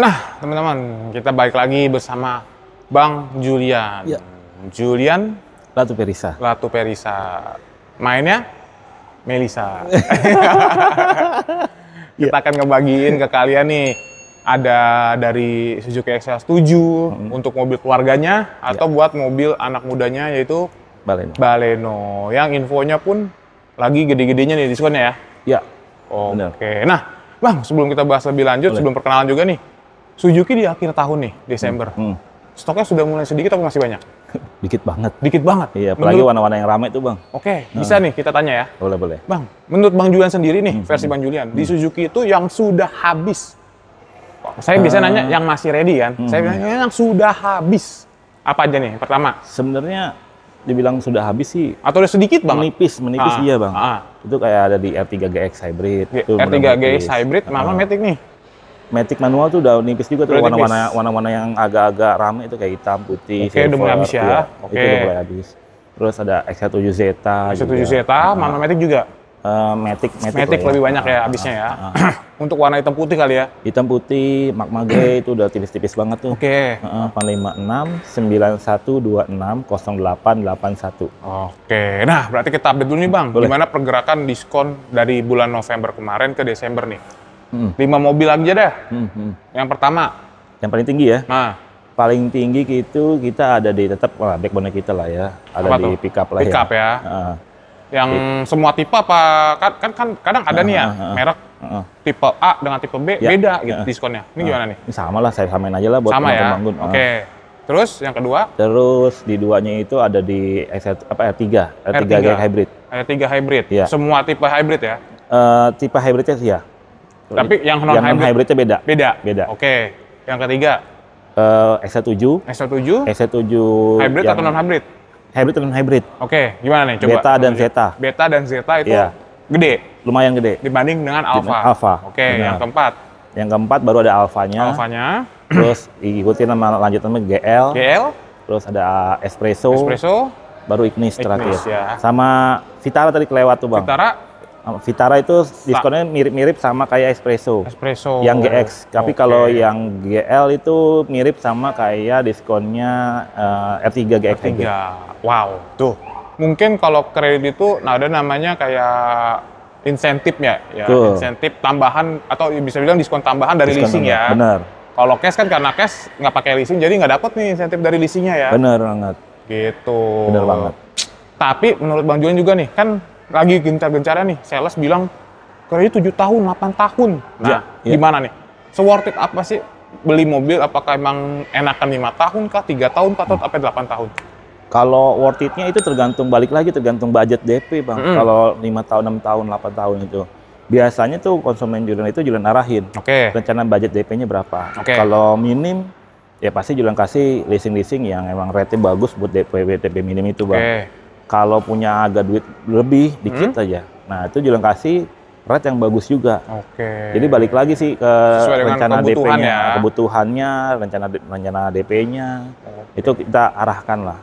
Nah, teman-teman, kita balik lagi bersama Bang Julian. Ya. Julian Latu Perisa. Latu Perisa. Mainnya Melisa. kita ya. akan ngebagiin ke kalian nih ada dari Suzuki XL7 hmm. untuk mobil keluarganya atau ya. buat mobil anak mudanya yaitu Baleno. Baleno. Yang infonya pun lagi gede-gedenya nih diskonnya ya. Ya. Oke. Okay. Nah, Bang, sebelum kita bahas lebih lanjut, Boleh. sebelum perkenalan juga nih, Suzuki di akhir tahun nih, Desember. Hmm, hmm. Stoknya sudah mulai sedikit atau masih banyak? Dikit banget. Dikit banget? Iya, apalagi warna-warna yang ramai tuh Bang. Oke, okay, nah. hmm. bisa nih kita tanya ya. Boleh, boleh. Bang, menurut Bang Julian sendiri nih, hmm. versi hmm. Bang Julian, hmm. di Suzuki itu yang sudah habis. Saya bisa ah. nanya yang masih ready kan? Hmm. Saya hmm. bilang yang sudah habis. Apa aja nih pertama? Sebenarnya dibilang sudah habis sih. Atau udah sedikit banget? Menipis, menipis ah. iya Bang. Ah. Itu kayak ada di R3 GX Hybrid. R3 GX Hybrid, mama ah. Matic nih. Matic manual tuh udah nipis juga tuh warna-warna warna-warna yang agak-agak rame itu kayak hitam, putih, iya. Oke, okay, silver, udah mulai habis ya. ya Oke. Okay. Itu udah mulai habis. Terus ada x 7 Zeta x 7 Zeta, nah. mana Matic juga? Uh, Matic, Matic, Matic lebih ya. banyak ya habisnya ya. Uh, uh, Untuk warna hitam putih kali ya. Hitam putih, Magma Grey itu udah tipis-tipis banget tuh. Oke. Okay. Uh, 456 0881. Oke. Okay. Nah, berarti kita update dulu nih Bang, Boleh. gimana pergerakan diskon dari bulan November kemarin ke Desember nih? Hmm. Lima mobil aja dah. Hmm, hmm. Yang pertama. Yang paling tinggi ya? Nah. Paling tinggi itu kita ada di tetap wah, backbone kita lah ya. Ada apa di tuh? pickup lah ya. pickup ya. ya. Nah. Yang It. semua tipe apa kan kan, kan kadang ada nah, nih ya nah, nah, merek Uh. Tipe A dengan tipe B ya. beda ah. gitu diskonnya. Ini uh. gimana nih? Ini sama lah, saya samain aja lah buat sama ya? bangun. Ah. Oke. Okay. Terus yang kedua? Terus di duanya itu ada di X, apa R3, R3, R3 hybrid. R3 hybrid. Ya. Semua tipe hybrid ya? Uh, tipe hybridnya sih ya. Tapi yang non hybrid hybridnya beda. Beda. Beda. Oke. Okay. Yang ketiga uh, XC7. XC7. XC7 hybrid yang, atau non hybrid? Hybrid atau non hybrid. Oke, okay. gimana nih coba? Beta dan Zeta. Beta dan Zeta itu yeah. gede. Lumayan gede. Dibanding dengan Alpha. Alpha. Oke, okay. yang keempat. Yang keempat baru ada Alfanya. Alfanya. Terus ikuti nama lanjutannya GL. GL. Terus ada Espresso. Espresso. Baru Ignis, Ignis terakhir. Ya. Sama Vitara tadi kelewat tuh, Bang. Vitara Vitara itu diskonnya mirip-mirip sama kayak espresso. Espresso. Yang GX. Eh, Tapi okay. kalau yang GL itu mirip sama kayak diskonnya uh, R3 GX. R3. Wow. Tuh. Mungkin kalau kredit itu nah ada namanya kayak insentif ya, Ya. insentif tambahan atau ya bisa bilang diskon tambahan dari diskon leasing tambah. ya. Benar. Kalau cash kan karena cash nggak pakai leasing jadi nggak dapat nih insentif dari leasingnya ya. Benar banget. Gitu. Benar banget. Tapi menurut Bang Juan juga nih, kan lagi gencar-gencarnya nih, sales bilang kerja tujuh tahun, 8 tahun. Nah, ya, ya. gimana nih? So worth it apa sih beli mobil apakah emang enakan lima tahun kah, 3 tahun, 4 tahun, hmm. hmm. 8 tahun? Kalau worth it-nya itu tergantung balik lagi tergantung budget DP, Bang. -hmm. Kalau lima tahun, enam tahun, 8 tahun itu. Biasanya tuh konsumen jualan itu jualan arahin. Oke. Okay. Rencana budget DP-nya berapa? Okay. Kalau minim ya pasti jualan kasih leasing-leasing yang emang rate bagus buat DP DP minim itu, Bang. Okay kalau punya agak duit lebih dikit hmm? aja. Nah, itu kasih rate yang bagus juga. Oke. Okay. Jadi balik lagi sih ke Sesuai rencana DP-nya, ya. kebutuhannya, rencana rencana DP-nya. Okay. Itu kita arahkan lah.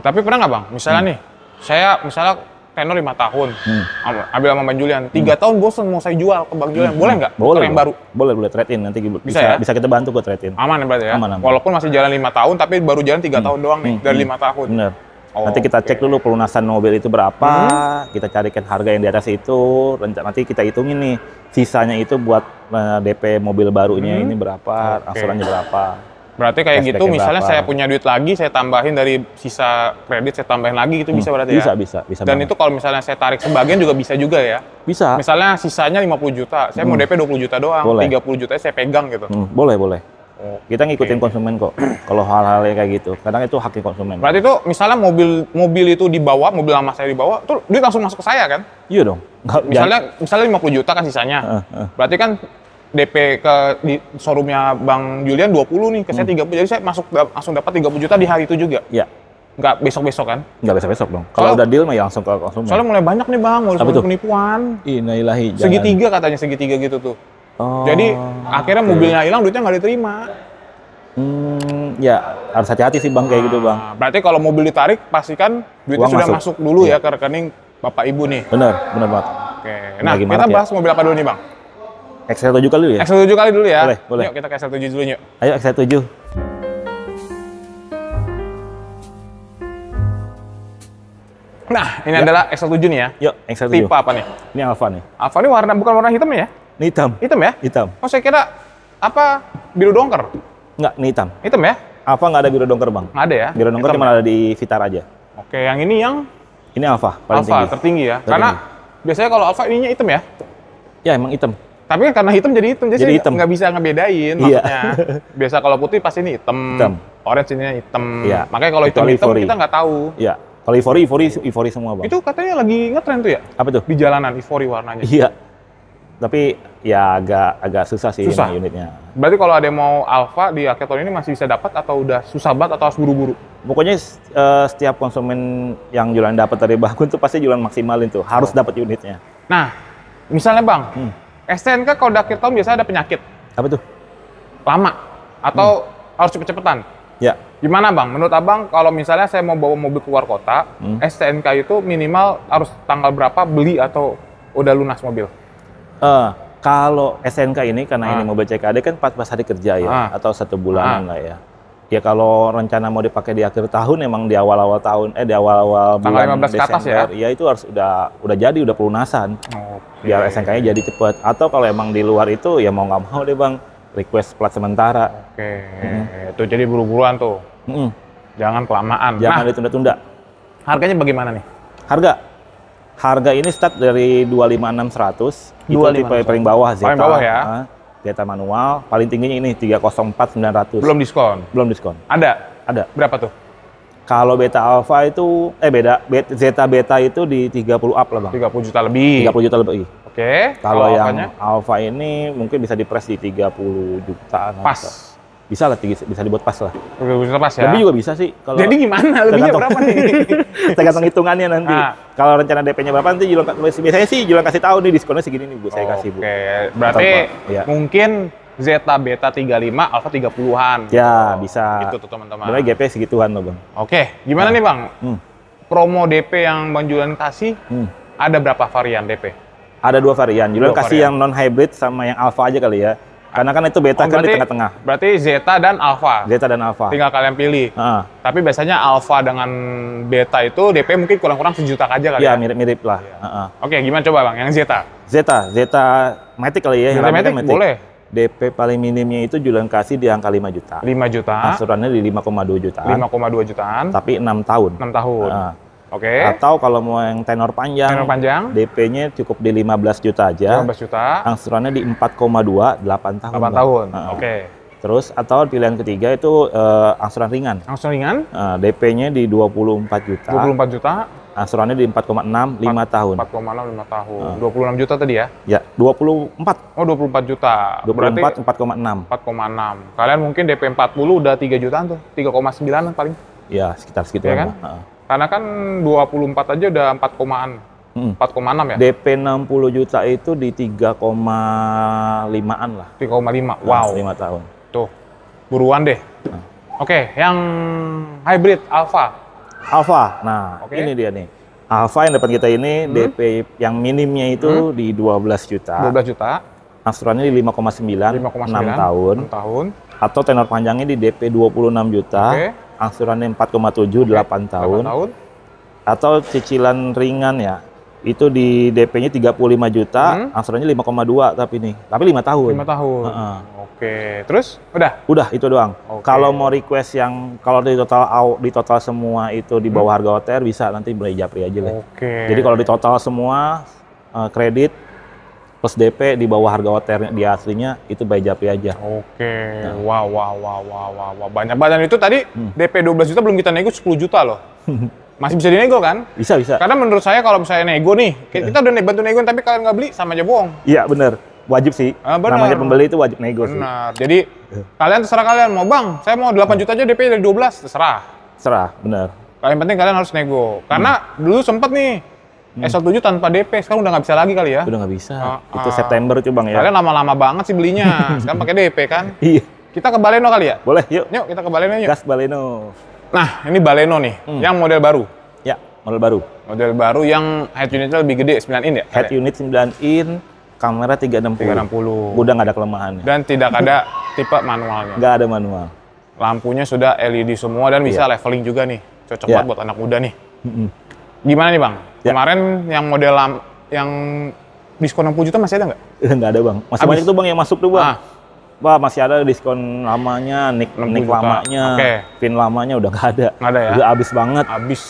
Ya, tapi pernah nggak bang? Misalnya hmm. nih, saya misalnya tenor lima tahun, hmm. ambil sama Bang Julian, tiga hmm. tahun bosen mau saya jual ke Bang Julian, hmm. boleh nggak? Boleh. Yang baru? Boleh, boleh trade in nanti bisa bisa, ya? bisa kita bantu ke trade in. Aman ya berarti ya? Aman, aman. Walaupun masih jalan lima tahun, tapi baru jalan tiga hmm. tahun doang nih hmm. dari hmm. lima tahun. Benar Oh, nanti kita okay. cek dulu pelunasan mobil itu berapa, hmm. kita carikan harga yang di atas itu, nanti kita hitungin nih sisanya itu buat uh, eh, DP mobil barunya hmm. ini berapa, okay. asurannya berapa. Berarti kayak gitu misalnya berapa. saya punya duit lagi, saya tambahin dari sisa kredit saya tambahin lagi itu hmm. bisa berarti bisa, ya? Bisa, bisa, bisa. Dan banget. itu kalau misalnya saya tarik sebagian juga bisa juga ya? Bisa. Misalnya sisanya 50 juta, saya hmm. mau DP 20 juta doang, boleh. 30 juta saya pegang gitu. Hmm. Boleh, boleh kita ngikutin okay. konsumen kok. Kalau hal-hal kayak gitu, kadang itu haknya konsumen. Berarti itu misalnya mobil mobil itu dibawa, mobil lama saya dibawa, tuh dia langsung masuk ke saya kan? Iya dong. Nggak, misalnya lima misalnya 50 juta kan sisanya. Uh, uh. Berarti kan DP ke di showroomnya Bang Julian 20 nih, ke saya hmm. 30. Jadi saya masuk langsung dapat 30 juta di hari itu juga. Iya. Enggak besok-besok kan? Enggak besok-besok dong. Kalau udah deal mah ya langsung ke konsumen. Soalnya mulai banyak nih Bang, mulai penipuan. Innailahi. Segitiga katanya segitiga gitu tuh. Oh, Jadi akhirnya mobilnya hilang, duitnya nggak diterima. Hmm, ya harus hati-hati sih bang kayak gitu nah, bang. Berarti kalau mobil ditarik pastikan duitnya Uang sudah masuk, masuk dulu ya iya. ya ke rekening bapak ibu nih. Bener, bener banget. Oke, nah kita ya? bahas ya. mobil apa dulu nih bang? XL7 kali dulu ya? XL7 kali dulu ya? Boleh, boleh. Yuk kita ke XL7 dulu yuk. Ayo XL7. Nah, ini ya. adalah XL7 nih ya. Yuk, XL7. Tipe apa nih? Ini Alfa nih. Alfa ini warna bukan warna hitam ya? Ini hitam. Hitam ya? Hitam. Oh saya kira apa biru dongker? Enggak, ini hitam. Hitam ya? Apa nggak ada biru dongker bang? Nggak ada ya? Biru dongker cuma ya? ada di Vitara aja. Oke, yang ini yang? Ini Alfa paling Alpha, tinggi. tertinggi ya. Tertinggi. Karena biasanya kalau Alfa ininya hitam ya? Ya emang hitam. Tapi kan karena hitam jadi hitam, jadi, jadi hitam. nggak bisa ngebedain iya. maksudnya. Biasa kalau putih pasti ini hitam. hitam. Orange ini hitam. Iya. Makanya kalau hitam hitam kita nggak tahu. Iya. Kalau ivory, ivory, ivory semua bang. Itu katanya lagi ngetrend tuh ya? Apa tuh? Di jalanan ivory warnanya. Iya tapi ya agak agak susah sih susah. unitnya. Berarti kalau ada yang mau alfa di akhir tahun ini masih bisa dapat atau udah susah banget atau harus buru-buru? Pokoknya uh, setiap konsumen yang jualan dapat dari Bakun itu pasti jualan maksimal itu harus dapat unitnya. Nah, misalnya Bang, hmm. STNK kalau di akhir tahun biasanya ada penyakit. Apa tuh? Lama atau hmm. harus cepet-cepetan. Ya. Gimana Bang? Menurut Abang kalau misalnya saya mau bawa mobil keluar kota, hmm. STNK itu minimal harus tanggal berapa beli atau udah lunas mobil? Uh, kalau SNK ini karena ah. ini mau baca KAD kan 14 hari kerja ya ah. atau satu bulanan ah. lah ya. Ya kalau rencana mau dipakai di akhir tahun emang di awal-awal tahun eh di awal-awal bulan Desember atas ya? ya itu harus udah udah jadi udah pelunasan. Okay. Biar SNK-nya jadi cepat atau kalau emang di luar itu ya mau nggak mau deh Bang request plat sementara. Oke. Okay. Hmm. Itu jadi buru-buruan tuh. Hmm. Jangan kelamaan. Jangan nah, ditunda-tunda. Harganya bagaimana nih? Harga Harga ini start dari seratus itu tipe paling bawah Zeta. Paling bawah ya. Ah, zeta manual, paling tingginya ini 304900. Belum diskon. Belum diskon. Ada. Ada. Berapa tuh? Kalau beta alpha itu eh beda zeta beta itu di 30 up lah, Bang. 30 juta lebih. 30 juta lebih. Oke. Okay. Kalau yang alpha ini mungkin bisa dipres di 30 juta. Pas. Atau bisa lah tinggi, bisa dibuat pas lah. Bisa pas ya. Lebih juga bisa sih. Kalau Jadi gimana? Lebihnya berapa nih? tergantung hitungannya nanti. Ah. Kalau rencana DP-nya berapa nanti Julang biasanya sih Julang kasih tahu nih diskonnya segini nih Bu saya oh, kasih Bu. Oke. Berarti ya. mungkin Zeta Beta 35 Alpha 30-an. Ya, oh, bisa. Gitu tuh teman-teman. Berarti GP segituan loh, Bang. Oke, okay. gimana nah. nih, Bang? Hmm. Promo DP yang Bang julian kasih hmm. ada berapa varian DP? Ada dua varian. Julan dua kasih varian. yang non hybrid sama yang Alpha aja kali ya karena kan itu beta oh, kan berarti, di tengah-tengah. Berarti zeta dan Alpha. Zeta dan Alpha. Tinggal kalian pilih. Uh. Tapi biasanya Alpha dengan beta itu DP mungkin kurang-kurang sejuta aja kali iya, ya. Iya, mirip-mirip lah. Ya. Uh -uh. Oke, okay, gimana coba Bang? Yang zeta. Zeta, zeta matic kali ya. Zeta matic, matic, matic, boleh. DP paling minimnya itu jualan kasih di angka 5 juta. 5 juta. Asurannya di 5,2 jutaan. 5,2 jutaan. Tapi 6 tahun. 6 tahun. Uh. Oke. Okay. Atau kalau mau yang tenor panjang, tenor panjang, DP-nya cukup di 15 juta aja. 15 juta. Angsurannya di 4,2 8 tahun. 8 tahun. Uh, -huh. Oke. Okay. Terus atau pilihan ketiga itu uh, angsuran ringan. Angsuran ringan? Uh, nah, DP-nya di 24 juta. 24 juta. Asurannya di 4,6 5 tahun. 4,6 5 tahun. Uh. 26 juta tadi ya? Ya, 24. Oh, 24 juta. 24 4,6. 4,6. Kalian mungkin DP 40 udah 3 jutaan tuh. 3,9 paling. Ya, sekitar segitu ya kan? Uh. Karena kan 24 aja udah 4 komaan. 4,6 ya? DP 60 juta itu di 3,5-an lah. 3,5. Ah, wow. 5 tahun. Tuh. Buruan deh. Nah. Oke, okay, yang hybrid Alpha. Alpha. Nah, okay. ini dia nih. Alpha yang depan kita ini hmm. DP yang minimnya itu hmm. di 12 juta. 12 juta. Nafsurannya di 5,9, 6 tahun. 6 tahun. Atau tenor panjangnya di DP 26 juta. Okay. Angsurannya 4,7, okay. 8 tahun. 8 tahun. Atau cicilan ringan ya, itu di DP-nya 35 juta, hmm. angsurannya 5,2 tapi nih. Tapi 5 tahun. 5 tahun. Uh -uh. Oke. Okay. Terus udah? Udah itu doang. Okay. Kalau mau request yang kalau di total di total semua itu di bawah hmm. harga OTR bisa nanti beli Japri aja lah. Oke. Okay. Jadi kalau di total semua uh, kredit plus DP di bawah harga OTR di aslinya itu by Japri aja. Oke. Nah. wah wah wah wah wah wah. Banyak banget. itu tadi hmm. DP 12 juta belum kita nego 10 juta loh. Masih bisa dinego kan? Bisa, bisa. Karena menurut saya kalau misalnya nego nih, iya. kita yeah. udah bantu nego tapi kalian nggak beli sama aja bohong. Iya, benar. Wajib sih. Ah, bener. Namanya pembeli itu wajib nego bener. sih. Benar. Jadi iya. kalian terserah kalian mau, Bang. Saya mau 8 juta aja DP dari 12, terserah. Terserah, benar. Kalian penting kalian harus nego. Karena hmm. dulu sempat nih Hmm. tujuh 7 tanpa DP sekarang udah nggak bisa lagi kali ya? Udah nggak bisa. Uh, uh, itu ah. September tuh bang ya. Kalian lama-lama banget sih belinya. sekarang pakai DP kan? Iya. Kita ke Baleno kali ya? Boleh, yuk. Yuk kita ke Baleno yuk. Gas Baleno. Nah, ini Baleno nih, hmm. yang model baru. Ya, model baru. Model baru yang head unitnya lebih gede, 9 in ya? Head unit 9 in, kamera 360. 360. Udah nggak ada kelemahannya. Dan tidak ada tipe manualnya. Nggak ada manual. Lampunya sudah LED semua dan bisa yeah. leveling juga nih. Cocok yeah. banget buat anak muda nih. Mm -hmm. Gimana nih bang? Ya. Kemarin yang model lam, yang diskon 60 juta masih ada nggak? Nggak ada bang. Masih Abis. banyak tuh bang yang masuk tuh bang. Ah. Wah masih ada diskon lamanya, nick, nick lamanya, okay. pin lamanya udah nggak ada. Nggak ada ya? Udah habis banget. Habis.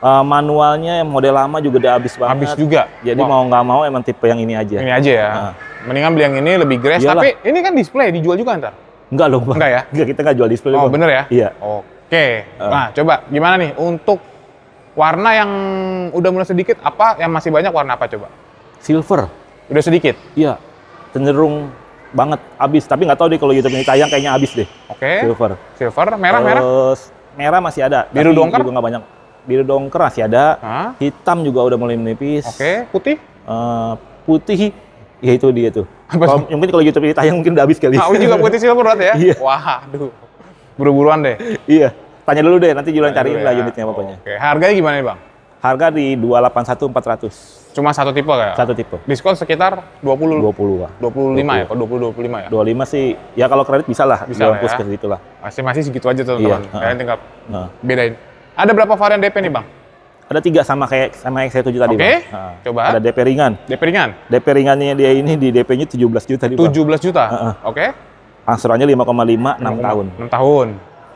Uh, manualnya yang model lama juga udah habis banget. Habis juga. Jadi wow. mau nggak mau emang tipe yang ini aja. Ini aja ya. Nah. Mendingan beli yang ini lebih grace. Yalah. Tapi ini kan display dijual juga ntar. Enggak loh, Bang. Enggak ya? Enggak, kita nggak jual display. Oh, bang. bener ya? Iya. Oke. Okay. Uh. Nah, coba gimana nih untuk Warna yang udah mulai sedikit apa? Yang masih banyak warna apa coba? Silver. Udah sedikit. Iya. Cenderung banget habis, tapi nggak tahu deh kalau YouTube ini tayang kayaknya habis deh. Oke. Okay. Silver. Silver, merah, Terus, merah. masih ada. Biru dongker? Juga nggak banyak. Biru dongker masih ada. Hah? Hitam juga udah mulai menipis. Oke. Okay. Putih? Uh, putih ya itu dia tuh. mungkin yang kalau YouTube ini tayang mungkin udah habis kali. nah, juga putih silver berarti ya? Iya. wah aduh Buru-buruan deh. iya tanya dulu deh nanti Julian cariin lah ya. unitnya pokoknya. apanya. Oke, harganya gimana nih, Bang? Harga di 281400. Cuma satu tipe kayak? Satu tipe. Diskon sekitar 20 20 lah. 25 20. ya, dua 20 25 ya? 25 sih. Ya kalau kredit bisa lah, bisa lah ya. ke situ lah. Masih masih segitu aja tuh, iya, teman-teman. Iya, Kalian tinggal uh bedain. Ada berapa varian DP nih, Bang? ada tiga sama kayak sama yang saya tuju tadi. Oke. Okay. Nah, coba. Ada DP ringan. DP ringan. DP ringannya dia ini di DP-nya tujuh belas juta Tujuh 17 juta. Uh -uh. Oke. Okay. Angsurannya 5,5 6 tahun. Enam tahun.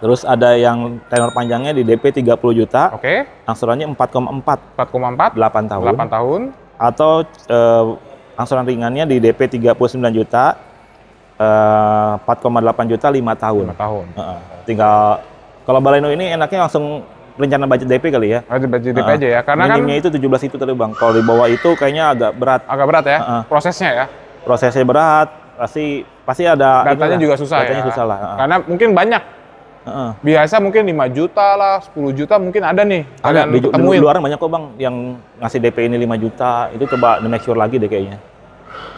Terus ada yang tenor panjangnya di DP 30 juta. Oke. Okay. Angsurannya 4,4. 4,4? 8 tahun. 8 tahun. Atau eh, angsuran ringannya di DP 39 juta. Eh, 4,8 juta 5 tahun. 5 tahun. Uh Tinggal kalau Baleno ini enaknya langsung rencana budget DP kali ya. budget DP uh, aja ya. Karena kan minimnya kan itu 17 itu tadi Bang. Kalau di bawah itu kayaknya agak berat. Agak berat ya? Uh Prosesnya ya. Prosesnya berat, pasti pasti ada datanya juga susah datanya ya. susah lah. Karena mungkin banyak Biasa mungkin 5 juta lah, 10 juta mungkin ada nih. Ada, di, ketemuin. di luar banyak kok bang yang ngasih DP ini 5 juta, itu coba the next year lagi deh kayaknya.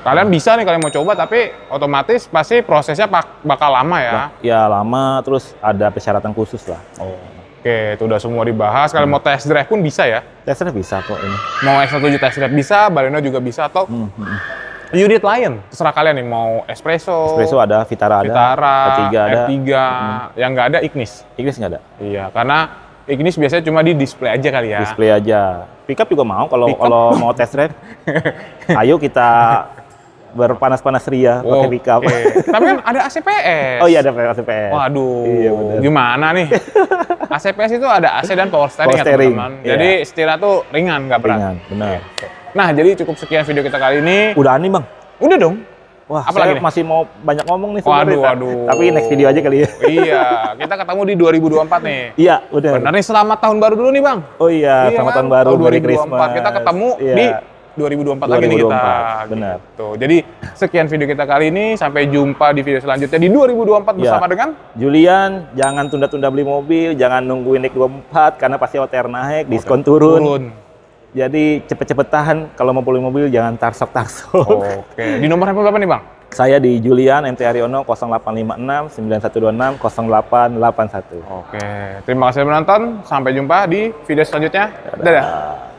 Kalian bisa nih kalian mau coba, tapi otomatis pasti prosesnya bakal lama ya? ya lama, terus ada persyaratan khusus lah. Oh. Oke, itu udah semua dibahas. Kalian hmm. mau test drive pun bisa ya? Test drive bisa kok ini. Mau x 7 test drive bisa, Baleno juga bisa atau hmm. hmm, hmm unit lain. Terserah kalian nih mau espresso. Espresso ada, Vitara, Vitara ada, Vitara, ada. tiga hmm. yang nggak ada Ignis. Ignis nggak ada. Iya, karena Ignis biasanya cuma di display aja kali ya. Display aja. Pickup juga mau kalau kalau mau test drive. ayo kita berpanas-panas ria oh, pakai pickup. Okay. Tapi kan ada ACPS. Oh iya ada ACPS. Waduh. Iya, Gimana nih? ACPS itu ada AC dan power steering, ya, power steering. ya teman-teman. Iya. Jadi setirnya tuh ringan nggak berat. Ringan, benar. Okay. Nah, jadi cukup sekian video kita kali ini. Udah nih, Bang. Udah dong. Wah, Apalagi saya masih mau banyak ngomong nih sebenarnya. Waduh, waduh. Tapi next video aja kali ya. Iya, kita ketemu di 2024 nih. iya, udah. Benar nih selamat tahun baru dulu nih, Bang. Oh iya, iya selamat kan? tahun baru. Oh, 2024 Christmas. kita ketemu iya. di 2024, 2024 lagi nih kita. Benar. Gitu. Jadi sekian video kita kali ini. Sampai jumpa di video selanjutnya di 2024 iya. bersama dengan Julian. Jangan tunda-tunda beli mobil, jangan nungguin naik 24 karena pasti OTR naik, diskon turun. turun. Jadi cepet-cepet tahan kalau mau pulih mobil jangan tarsok-tarsok. Oke. Okay. Di nomor berapa nih, Bang? Saya di Julian MT Ariono 0856 9126 0881. Oke. Terima kasih menonton. Sampai jumpa di video selanjutnya. Dadah. Dadah.